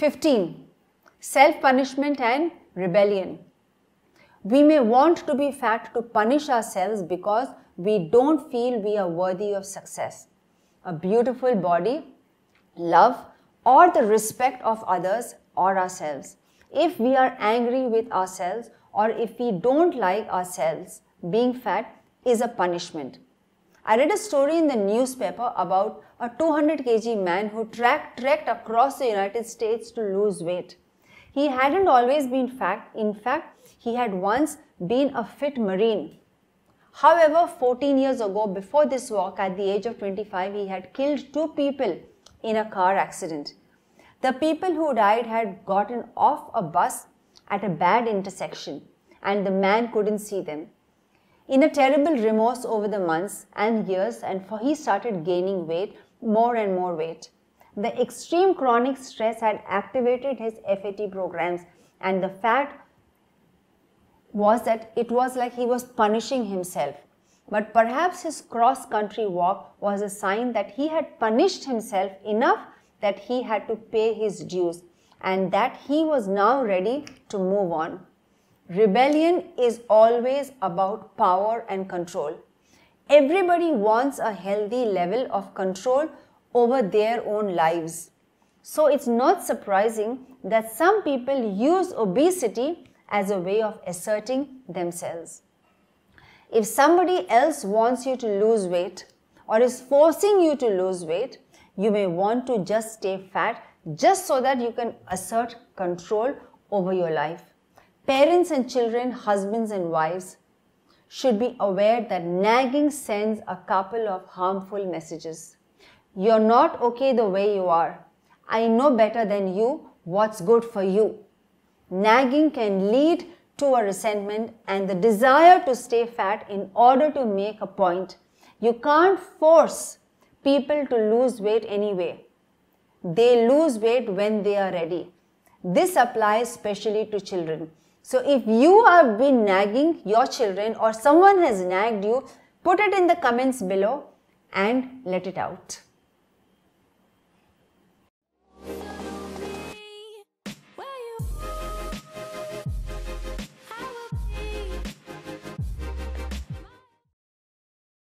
15. Self punishment and rebellion. We may want to be fat to punish ourselves because we don't feel we are worthy of success. A beautiful body, love, or the respect of others or ourselves. If we are angry with ourselves or if we don't like ourselves, being fat is a punishment. I read a story in the newspaper about a 200 kg man who trekked across the United States to lose weight. He hadn't always been fat, in fact, he had once been a fit marine. However, 14 years ago, before this walk, at the age of 25, he had killed two people in a car accident. The people who died had gotten off a bus at a bad intersection and the man couldn't see them in a terrible remorse over the months and years and for he started gaining weight, more and more weight. The extreme chronic stress had activated his FAT programs and the fact was that it was like he was punishing himself. But perhaps his cross country walk was a sign that he had punished himself enough that he had to pay his dues and that he was now ready to move on. Rebellion is always about power and control. Everybody wants a healthy level of control over their own lives. So it's not surprising that some people use obesity as a way of asserting themselves. If somebody else wants you to lose weight or is forcing you to lose weight, you may want to just stay fat just so that you can assert control over your life. Parents and children, husbands and wives should be aware that nagging sends a couple of harmful messages. You're not okay the way you are. I know better than you what's good for you. Nagging can lead to a resentment and the desire to stay fat in order to make a point. You can't force people to lose weight anyway. They lose weight when they are ready. This applies especially to children. So if you have been nagging your children or someone has nagged you, put it in the comments below and let it out.